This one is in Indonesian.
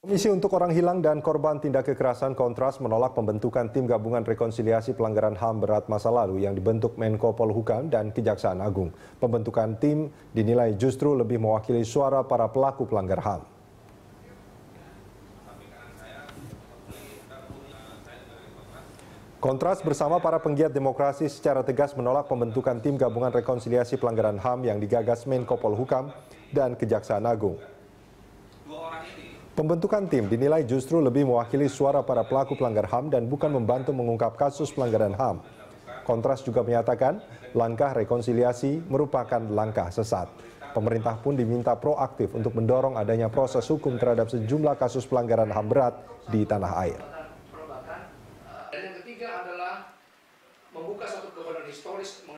Komisi untuk Orang Hilang dan Korban Tindak Kekerasan Kontras menolak pembentukan tim gabungan rekonsiliasi pelanggaran HAM berat masa lalu yang dibentuk Menko Polhukam dan Kejaksaan Agung. Pembentukan tim dinilai justru lebih mewakili suara para pelaku pelanggar HAM. Kontras bersama para penggiat demokrasi secara tegas menolak pembentukan tim gabungan rekonsiliasi pelanggaran HAM yang digagas Menko Polhukam dan Kejaksaan Agung. Pembentukan tim dinilai justru lebih mewakili suara para pelaku pelanggar HAM dan bukan membantu mengungkap kasus pelanggaran HAM. Kontras juga menyatakan langkah rekonsiliasi merupakan langkah sesat. Pemerintah pun diminta proaktif untuk mendorong adanya proses hukum terhadap sejumlah kasus pelanggaran HAM berat di tanah air. Dan yang ketiga adalah membuka satu kebenaran historis